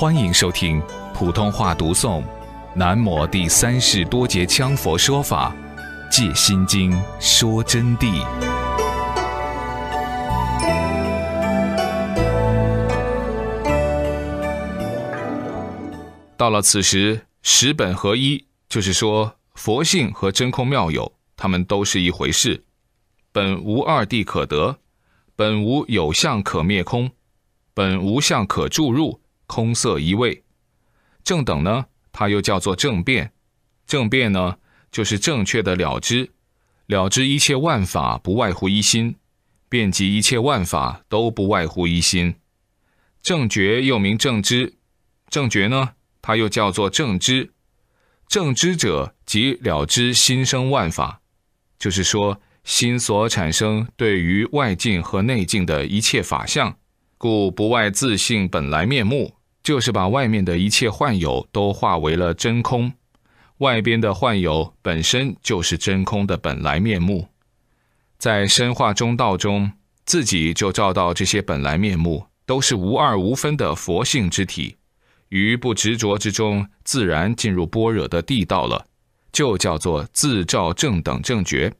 欢迎收听普通话读诵《南摩第三世多杰羌佛说法·借心经说真谛》。到了此时，十本合一，就是说佛性和真空妙有，他们都是一回事，本无二谛可得，本无有相可灭空，本无相可注入。空色一味，正等呢？它又叫做正变。正变呢，就是正确的了知。了知一切万法不外乎一心，遍及一切万法都不外乎一心。正觉又名正知。正觉呢，它又叫做正知。正知者即了知心生万法，就是说心所产生对于外境和内境的一切法相，故不外自性本来面目。就是把外面的一切幻有都化为了真空，外边的幻有本身就是真空的本来面目，在深化中道中，自己就照到这些本来面目都是无二无分的佛性之体，于不执着之中自然进入般若的地道了，就叫做自照正等正觉，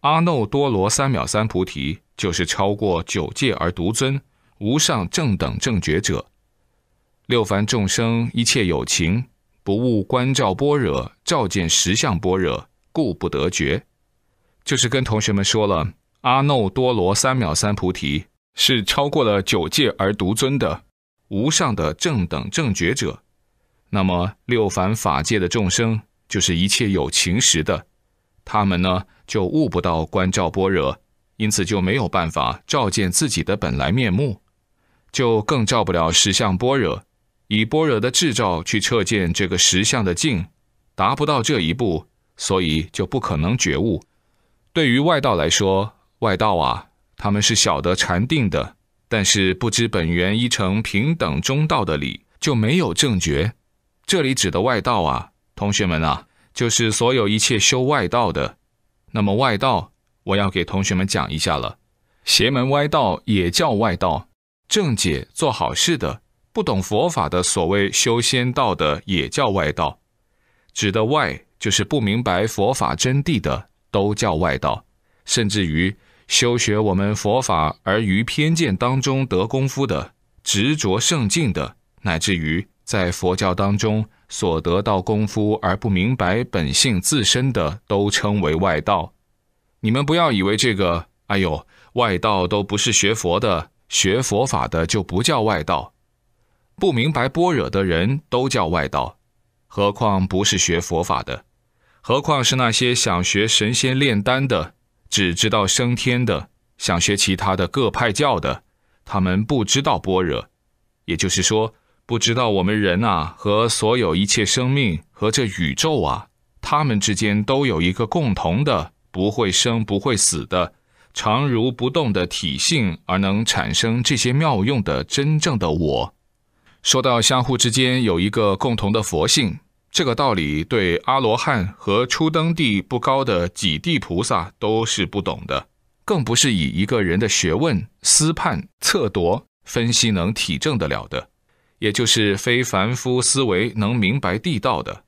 阿耨多罗三藐三菩提就是超过九界而独尊无上正等正觉者。六凡众生一切有情，不悟观照般若，照见实相般若，故不得觉。就是跟同学们说了，阿耨多罗三藐三菩提是超过了九界而独尊的无上的正等正觉者。那么六凡法界的众生就是一切有情时的，他们呢就悟不到观照般若，因此就没有办法照见自己的本来面目，就更照不了实相般若。以般若的智照去彻见这个实相的境，达不到这一步，所以就不可能觉悟。对于外道来说，外道啊，他们是晓得禅定的，但是不知本源一成平等中道的理，就没有正觉。这里指的外道啊，同学们啊，就是所有一切修外道的。那么外道，我要给同学们讲一下了。邪门歪道也叫外道，正解做好事的。不懂佛法的所谓修仙道的也叫外道，指的外就是不明白佛法真谛的都叫外道，甚至于修学我们佛法而于偏见当中得功夫的执着圣境的，乃至于在佛教当中所得到功夫而不明白本性自身的都称为外道。你们不要以为这个，哎呦，外道都不是学佛的，学佛法的就不叫外道。不明白般若的人都叫外道，何况不是学佛法的，何况是那些想学神仙炼丹的、只知道升天的、想学其他的各派教的，他们不知道般若，也就是说，不知道我们人啊和所有一切生命和这宇宙啊，他们之间都有一个共同的不会生不会死的常如不动的体性，而能产生这些妙用的真正的我。说到相互之间有一个共同的佛性，这个道理对阿罗汉和初登地不高的几地菩萨都是不懂的，更不是以一个人的学问、思判、测度、分析能体证得了的，也就是非凡夫思维能明白地道的。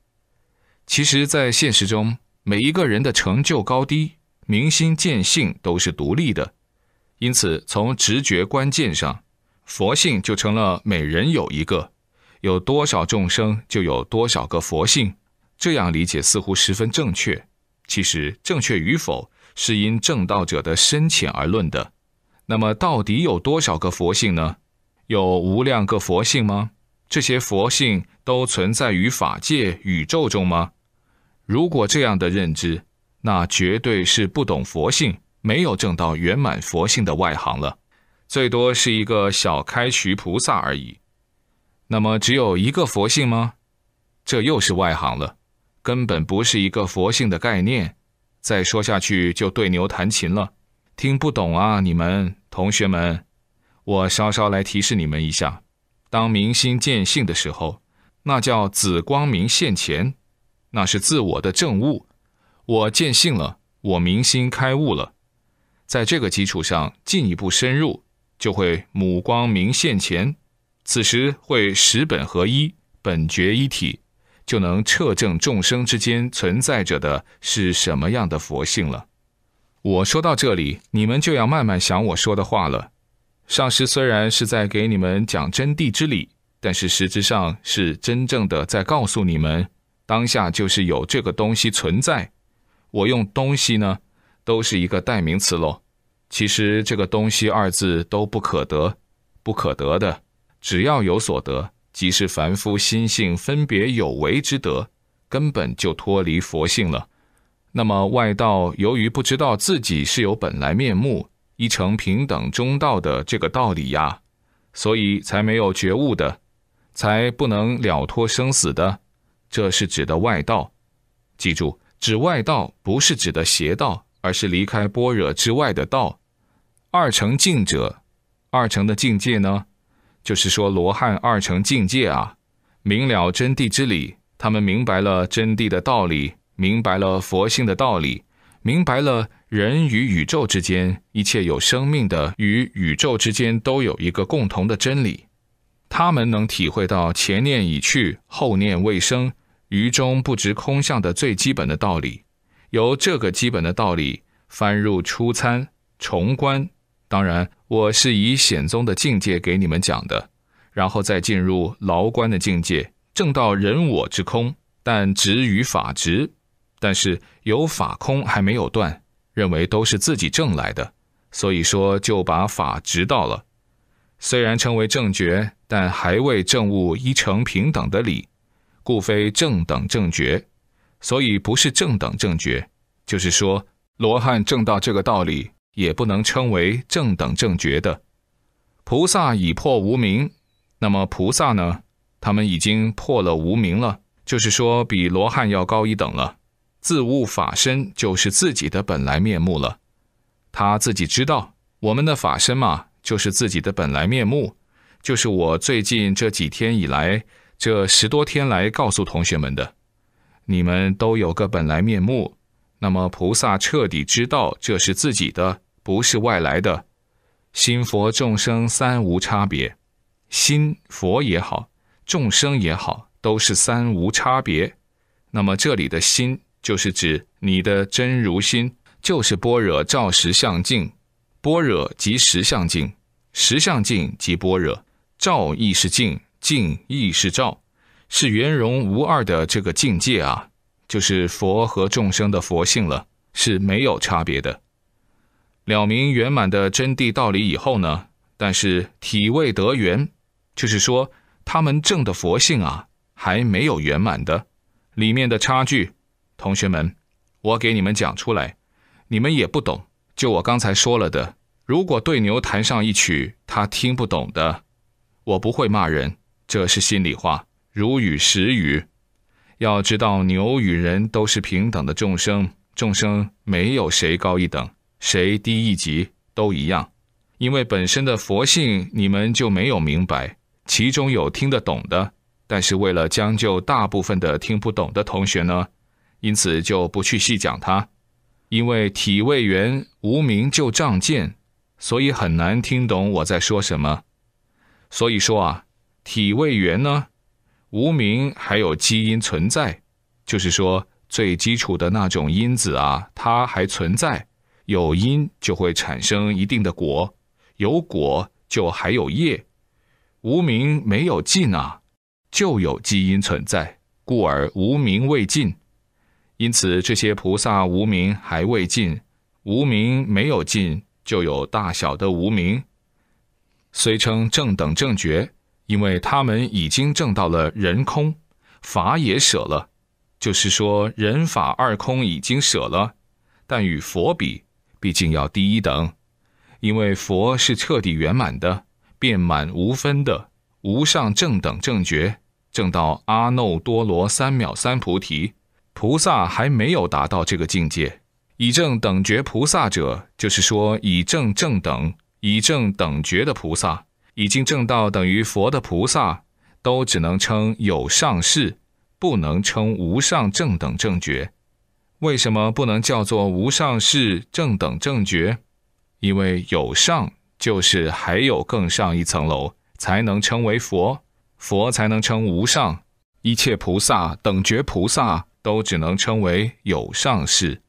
其实，在现实中，每一个人的成就高低、明心见性都是独立的，因此从直觉关键上。佛性就成了每人有一个，有多少众生就有多少个佛性，这样理解似乎十分正确。其实正确与否是因正道者的深浅而论的。那么到底有多少个佛性呢？有无量个佛性吗？这些佛性都存在于法界宇宙中吗？如果这样的认知，那绝对是不懂佛性、没有证到圆满佛性的外行了。最多是一个小开渠菩萨而已，那么只有一个佛性吗？这又是外行了，根本不是一个佛性的概念。再说下去就对牛弹琴了，听不懂啊！你们同学们，我稍稍来提示你们一下：当明心见性的时候，那叫紫光明现前，那是自我的证悟。我见性了，我明心开悟了，在这个基础上进一步深入。就会母光明现前，此时会十本合一、本觉一体，就能彻证众生之间存在着的是什么样的佛性了。我说到这里，你们就要慢慢想我说的话了。上师虽然是在给你们讲真谛之理，但是实质上是真正的在告诉你们，当下就是有这个东西存在。我用东西呢，都是一个代名词喽。其实这个“东西”二字都不可得，不可得的。只要有所得，即是凡夫心性分别有为之得，根本就脱离佛性了。那么外道由于不知道自己是有本来面目，一成平等中道的这个道理呀，所以才没有觉悟的，才不能了脱生死的。这是指的外道。记住，指外道不是指的邪道，而是离开般若之外的道。二成境者，二成的境界呢？就是说，罗汉二成境界啊，明了真谛之理，他们明白了真谛的道理，明白了佛性的道理，明白了人与宇宙之间，一切有生命的与宇宙之间都有一个共同的真理。他们能体会到前念已去，后念未生，于中不知空相的最基本的道理。由这个基本的道理，翻入初参重观。当然，我是以显宗的境界给你们讲的，然后再进入牢关的境界，正到人我之空，但执于法执，但是有法空还没有断，认为都是自己证来的，所以说就把法执到了。虽然称为正觉，但还未证悟一成平等的理，故非正等正觉，所以不是正等正觉。就是说，罗汉正到这个道理。也不能称为正等正觉的菩萨已破无明，那么菩萨呢？他们已经破了无明了，就是说比罗汉要高一等了。自悟法身就是自己的本来面目了，他自己知道我们的法身嘛，就是自己的本来面目，就是我最近这几天以来这十多天来告诉同学们的，你们都有个本来面目，那么菩萨彻底知道这是自己的。不是外来的，心佛众生三无差别，心佛也好，众生也好，都是三无差别。那么这里的心就是指你的真如心，就是般若照实相境，般若即实相境，实相境即般若，照亦是境，境亦是照，是圆融无二的这个境界啊，就是佛和众生的佛性了，是没有差别的。了明圆满的真谛道理以后呢，但是体味得圆，就是说他们正的佛性啊还没有圆满的，里面的差距，同学们，我给你们讲出来，你们也不懂。就我刚才说了的，如果对牛弹上一曲，他听不懂的，我不会骂人，这是心里话，如语实语。要知道，牛与人都是平等的众生，众生没有谁高一等。谁低一级都一样，因为本身的佛性你们就没有明白，其中有听得懂的，但是为了将就大部分的听不懂的同学呢，因此就不去细讲它，因为体味缘无名就仗剑，所以很难听懂我在说什么。所以说啊，体味缘呢，无名还有基因存在，就是说最基础的那种因子啊，它还存在。有因就会产生一定的果，有果就还有业，无名没有尽啊，就有基因存在，故而无名未尽。因此，这些菩萨无名还未尽，无名没有尽就有大小的无名。虽称正等正觉，因为他们已经证到了人空，法也舍了，就是说人法二空已经舍了，但与佛比。毕竟要第一等，因为佛是彻底圆满的，遍满无分的无上正等正觉，正到阿耨多罗三藐三菩提，菩萨还没有达到这个境界。以正等觉菩萨者，就是说以正正等，以正等觉的菩萨，已经正到等于佛的菩萨，都只能称有上士，不能称无上正等正觉。为什么不能叫做无上士正等正觉？因为有上就是还有更上一层楼，才能称为佛，佛才能称无上。一切菩萨等觉菩萨都只能称为有上士。